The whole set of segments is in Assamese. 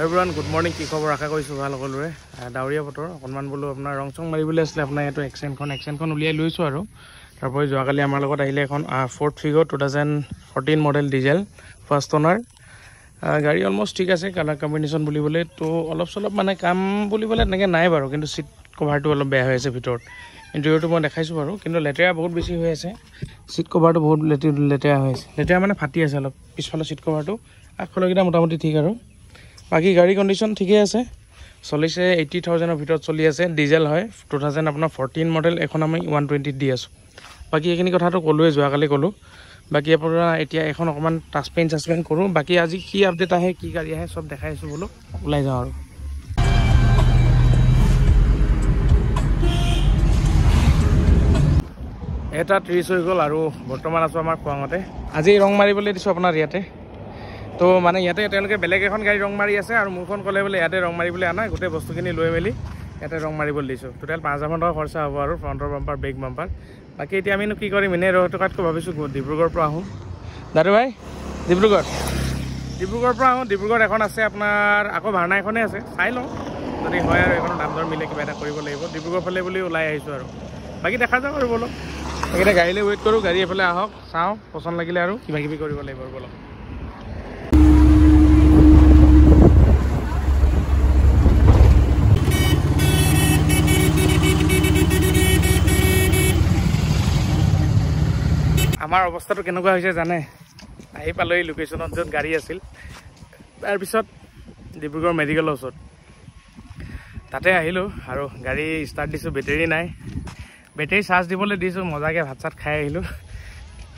এভৰিৱান গুড মৰ্ণিং কি খবৰ আশা কৰিছোঁ ভাল সকলোৰে ডাৱৰীয়া বতৰ অকণমান বোলো আপোনাৰ ৰং চং মাৰিবলৈ আছিলে আপোনাৰ এইটো এক্সেঞ্জখন এক্সেঞ্জখন উলিয়াই লৈছোঁ আৰু তাৰপৰা যোৱাকালি আমাৰ লগত আহিলে এখন Ford Figo two thousand fourteen model diesel first owner গাড়ী অলমষ্ট ঠিক আছে কালাৰ কম্বিনেশ্যন বুলিবলৈ ত' অলপ চলপ মানে কাম বুলিবলৈ তেনেকৈ নাই বাৰু কিন্তু ছিট কভাৰটো অলপ বেয়া হৈ আছে ভিতৰত ইণ্টেৰিয়ৰটো মই দেখাইছোঁ বাৰু কিন্তু লেতেৰা বহুত বেছি হৈ আছে চিট কভাৰটো বহুত লেতেৰা হৈ আছে লেতেৰা মানে ফাটি আছে অলপ পিছফালৰ ছিট কভাৰটো আগফালৰকেইটা মোটামুটি ঠিক আৰু বাকী গাড়ী কণ্ডিশ্যন ঠিকেই আছে চলিছে এইটি থাউজেণ্ডৰ ভিতৰত চলি আছে ডিজেল হয় টু থাউজেণ্ড আপোনাৰ ফৰ্টিন মডেল এখন আমি ওৱান টুৱেণ্টিত দি আছোঁ বাকী এইখিনি কথাটো ক'লোৱে যোৱাকালি ক'লোঁ বাকী আপোনাৰ এতিয়া এখন অকণমান টাচপেইণ্ট চাছপেন কৰোঁ বাকী আজি কি আপডেট আহে কি গাড়ী আহে চব দেখাই আছোঁ বোলো ওলাই যাওঁ আৰু এটা ত্ৰিছ হৈ গ'ল আৰু বৰ্তমান আছোঁ আমাৰ খোৱাঙতে আজি ৰং মাৰিবলৈ দিছোঁ আপোনাৰ ইয়াতে তো মানে ইয়াতে তেওঁলোকে বেলেগ এখন গাড়ী ৰং মাৰি আছে আৰু মোৰখন ক'লে বোলে ইয়াতে ৰং মাৰিবলৈ আনা গোটেই বস্তুখিনি লৈ মেলি ইয়াতে ৰং মাৰিবলৈ দিছোঁ টোটেল পাঁচ হাজাৰমান টকা খৰচা হ'ব আৰু ফ্ৰণ্টৰ বাম্পাৰ বেক বাম্পাৰ বাকী এতিয়া আমিনো কি কৰিম এনেই ৰহ টকাতকৈ ভাবিছোঁ ডিব্ৰুগড়ৰ পৰা আহোঁ দাদু ভাই ডিব্ৰুগড় ডিব্ৰুগড়ৰ পৰা আহোঁ ডিব্ৰুগড় এখন আছে আপোনাৰ আকৌ ভাওনা এখনেই আছে চাই লওঁ যদি হয় আৰু এখন দাম দৰ মিলে কিবা এটা কৰিব লাগিব ডিব্ৰুগড় ফালে বুলি ওলাই আহিছোঁ আৰু বাকী দেখা যাওক আৰু বলক এইকেইটা গাড়ীলৈ ৱেইট কৰোঁ গাড়ী এফালে আহক চাওঁ পচন্দ লাগিলে আৰু কিবা কিবি কৰিব লাগিব আৰু আমাৰ অৱস্থাটো কেনেকুৱা হৈছে জানে আহি পালোঁ লোকেশ্যনত য'ত গাড়ী আছিল তাৰপিছত ডিব্ৰুগড় মেডিকেলৰ ওচৰত তাতে আহিলোঁ আৰু গাড়ী ষ্টাৰ্ট দিছোঁ বেটেৰী নাই বেটেৰী চাৰ্জ দিবলৈ দিছোঁ মজাকৈ ভাত চাত খাই আহিলোঁ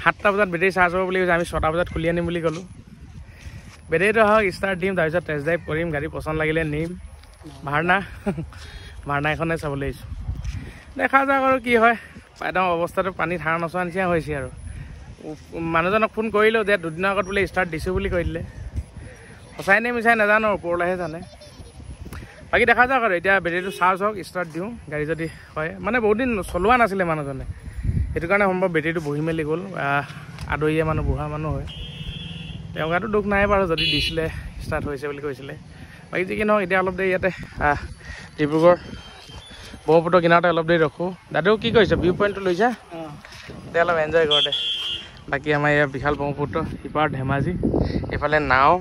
সাতটা বজাত বেটেৰী চাৰ্জ হ'ব বুলি কৈছে আমি ছটা বজাত খুলি আনিম বুলি ক'লোঁ বেটেৰীটো আহক ষ্টাৰ্ট দিম তাৰপিছত টেষ্ট ড্ৰাইভ কৰিম গাড়ী পচন্দ লাগিলে নিম ভাৰনা ভাৰনা এখনে চাবলৈ আহিছোঁ দেখা যাওক আৰু কি হয় একদম অৱস্থাটো পানী ধাৰ নচোৱা নিচিনা হৈছে আৰু মানুহজনক ফোন কৰিলোঁ যে দুদিনৰ আগত বোলে ষ্টাৰ্ট দিছোঁ বুলি কৈ দিলে সঁচাই নে মিছাই নাজানো ওপৰলৈহে জানে বাকী দেখা যাওক আৰু এতিয়া বেটেৰীটো চাৰ্জ হওক ষ্টাৰ্ট দিওঁ গাড়ী যদি হয় মানে বহুত দিন চলোৱা নাছিলে মানুহজনে সেইটো কাৰণে সম্ভৱ বেটেৰীটো বহি মেলি গ'ল আদৰীয়া মানুহ বুঢ়া মানুহ হয় তেওঁ গাটো দুখ নাই বাৰু যদি দিছিলে ষ্টাৰ্ট হৈছে বুলি কৈছিলে বাকী যি কি নহওক এতিয়া অলপ দেৰি ইয়াতে ডিব্ৰুগড় ব্ৰহ্মপুত্ৰ কিনাৰতে অলপ দেৰি ৰখোঁ দাদেও কি কৰিছে ভিউ পইণ্টটো লৈছা এতিয়া অলপ এনজয় কৰোঁতে বাকী আমাৰ ইয়াৰ বিশাল ব্ৰহ্মপুত্ৰ সিপাৰ ধেমাজি ইফালে নাও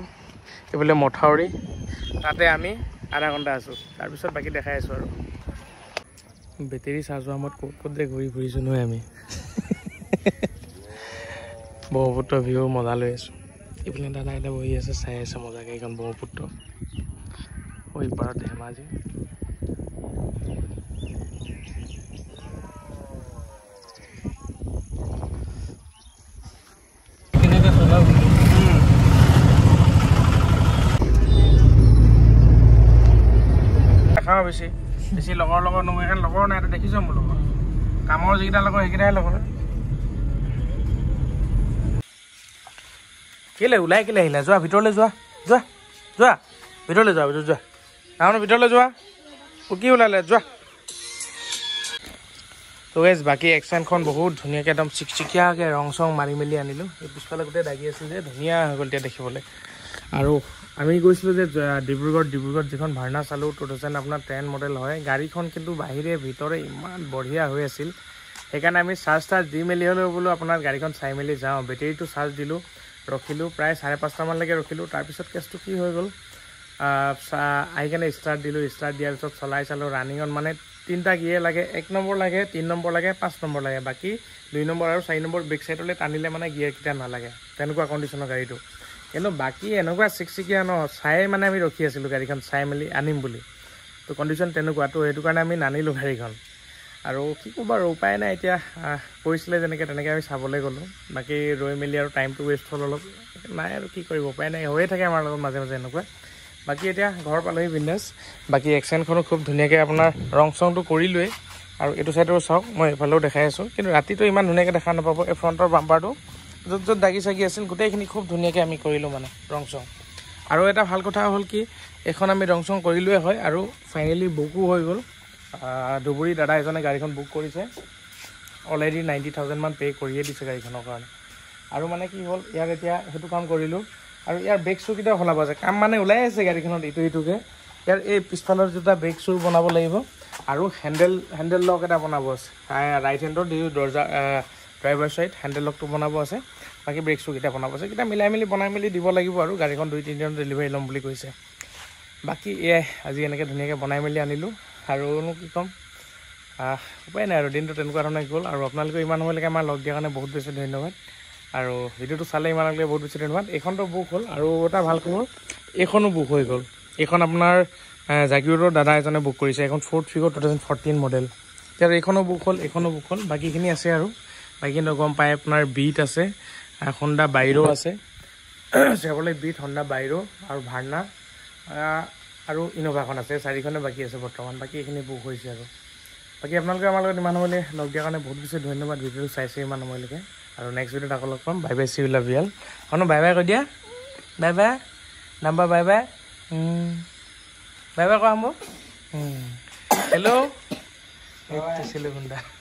এইফালে মথাউৰি তাতে আমি আধা ঘণ্টা আছোঁ তাৰপিছত বাকী দেখাই আছোঁ আৰু বেটেৰী চাৰ্জ হোৱা সময়ত ক'ত ক'ত যে ঘূৰি ফুৰিছোঁ নহয় আমি ব্ৰহ্মপুত্ৰ ভিউ মজা লৈ আছোঁ এইফালে দাদা এটা বহি আছে চাই আছে মজাকৈ এইখন ব্ৰহ্মপুত্ৰ ঐ পাৰত ধেমাজি লগৰ বেছি বেছি লগৰ লগৰ নোৱাৰে লগৰ নাই দেখিছ মোৰ লগৰ কামৰ যিকেইটা লগৰ সেইকেইটাই লগৰ কেলে ওলাই কেলে আহিলে যোৱা ভিতৰলে যোৱা যোৱা যোৱা ভিতৰলে যোৱা ভিতৰত যোৱা তাৰমানে ভিতৰলে যোৱা কি ওলালে যোৱা তোৰ বাকী এক্সাইনখন বহুত ধুনীয়াকে একদম চিকচিকীয়াকে ৰং চং মাৰি মেলি আনিলোঁ এই পিছফালে গোটেই দাগি আছিল যে ধুনীয়া হৈ গ'ল এতিয়া দেখিবলৈ আৰু আমি গৈছিলোঁ যে ডিব্ৰুগড় ডিব্ৰুগড় যিখন ভাৰ্ণা চালোঁ টু থাউজেণ্ড আপোনাৰ টেন মডেল হয় গাড়ীখন কিন্তু বাহিৰে ভিতৰে ইমান বঢ়িয়া হৈ আছিল সেইকাৰণে আমি চাৰ্জ চাৰ্জ দি মেলি হ'লেও বোলো আপোনাৰ গাড়ীখন চাই মেলি যাওঁ বেটেৰীটো চাৰ্জ দিলোঁ ৰখিলোঁ প্ৰায় চাৰে পাঁচটামানলৈকে ৰখিলোঁ তাৰপিছত কেছটো কি হৈ গ'ল আহি কেনে ষ্টাৰ্ট দিলোঁ ষ্টাৰ্ট দিয়াৰ পিছত চলাই চালোঁ ৰানিঙত মানে তিনিটা গিয়ে লাগে এক নম্বৰ লাগে তিনি নম্বৰ লাগে পাঁচ নম্বৰ লাগে বাকী দুই নম্বৰ আৰু চাৰি নম্বৰ বেক চাইডলৈ টানিলে মানে গিয়েৰকেইটা নালাগে তেনেকুৱা কণ্ডিশ্যনৰ গাড়ীটো কিন্তু বাকী এনেকুৱা চিকচিকীয়া ন চাই মানে আমি ৰখি আছিলোঁ গাড়ীখন চাই মেলি আনিম বুলি তো কণ্ডিশ্যন তেনেকুৱা তো সেইটো কাৰণে আমি নানিলোঁ গাড়ীখন আৰু কি কৰোঁ বাৰু উপায় নাই এতিয়া কৰিছিলে যেনেকৈ তেনেকৈ আমি চাবলৈ গ'লোঁ বাকী ৰৈ মেলি আৰু টাইমটো ৱেষ্ট হ'ল অলপ নাই আৰু কি কৰিব উপায় নাই হৈয়ে থাকে আমাৰ লগত মাজে মাজে এনেকুৱা বাকী এতিয়া ঘৰ পালোহি বিজনেছ বাকী এক্সেণ্টখনো খুব ধুনীয়াকৈ আপোনাৰ ৰং চংটো কৰি লৈ আৰু এইটো চাইডৰ চাওক মই এইফালেও দেখাই আছোঁ কিন্তু ৰাতিটো ইমান ধুনীয়াকৈ দেখা নাপাব এই ফ্ৰণ্টৰ বাম্পাৰটো য'ত য'ত দাগি চাগি আছিল গোটেইখিনি খুব ধুনীয়াকৈ আমি কৰিলোঁ মানে ৰং চং আৰু এটা ভাল কথা হ'ল কি এখন আমি ৰং চং কৰিলোৱে হয় আৰু ফাইনেলি বুকো হৈ গ'ল ধুবুৰী দাদা এজনে গাড়ীখন বুক কৰিছে অলৰেডি নাইণ্টি থাউজেণ্ডমান পে' কৰিয়ে দিছে গাড়ীখনৰ কাৰণে আৰু মানে কি হ'ল ইয়াক এতিয়া সেইটো কাম কৰিলোঁ আৰু ইয়াৰ ব্ৰেক চোৰকেইটাও সলাব আছে কাম মানে ওলাই আছে গাড়ীখনত ইটো সিটোকৈ ইয়াৰ এই পিছফালৰ যেতিয়া ব্ৰেক চুৰ বনাব লাগিব আৰু হেণ্ডেল হেণ্ডেল লক এটা বনাব আছে ৰাইট হেণ্ডৰ দুয়ো দৰ্জা ড্ৰাইভাৰ ছাইড হেণ্ডেল লকটো বনাব আছে বাকী ব্ৰেক ব্ৰেকছোকেইটা বনাব আছে কেইটা মিলাই মেলি বনাই মেলি দিব লাগিব আৰু গাড়ীখন দুই তিনিজন ডেলিভাৰী ল'ম বুলি কৈছে বাকী এয়াই আজি এনেকৈ ধুনীয়াকৈ বনাই মেলি আনিলোঁ আৰুনো কি ক'ম উপায় নাই আৰু দিনটো তেনেকুৱা ধৰণে গ'ল আৰু আপোনালোকে ইমান সময়লৈকে আমাৰ লগ দিয়াৰ কাৰণে বহুত বেছি ধন্যবাদ আৰু ভিডিঅ'টো চালে ইমানলৈকে বহুত বেছি ধন্যবাদ এইখনতো বুক হ'ল আৰু এটা ভাল খবৰ এইখনো বুক হৈ গ'ল এইখন আপোনাৰ জাগিৰোডৰ দাদা এজনে বুক কৰিছে এইখন Ford Figo two thousand fourteen model এতিয়া এইখনো বুক হ'ল এইখনো বুক হ'ল বাকীখিনি আছে আৰু বাকী নগম পায় আপোনাৰ বিট আছে হণ্ডা বাইৰো আছে চেবলে বিট হণ্ডা বাইৰো আৰু ভাৰ্ণা আৰু ইন'ভাখন আছে চাৰিখনে বাকী আছে বৰ্তমান বাকী এইখিনি বুক হৈছে আৰু বাকী আপোনালোকে আমাৰ লগত ইমান সময়লৈ লগ দিয়াৰ কাৰণে বহুত বেছি ধন্যবাদ ভিডিঅ'টো চাইছে ইমান সময়লৈকে আৰু নেক্সট ভিডিঅ'ত আকৌ লগ পাম বাই বাই চিউ লাভ ৰিয়েল শুনো বাই বাই কৈ দিয়া bye bye number bye bye bye bye কোৱা হ'ব হেল্ল' চিলেগুণ্ডা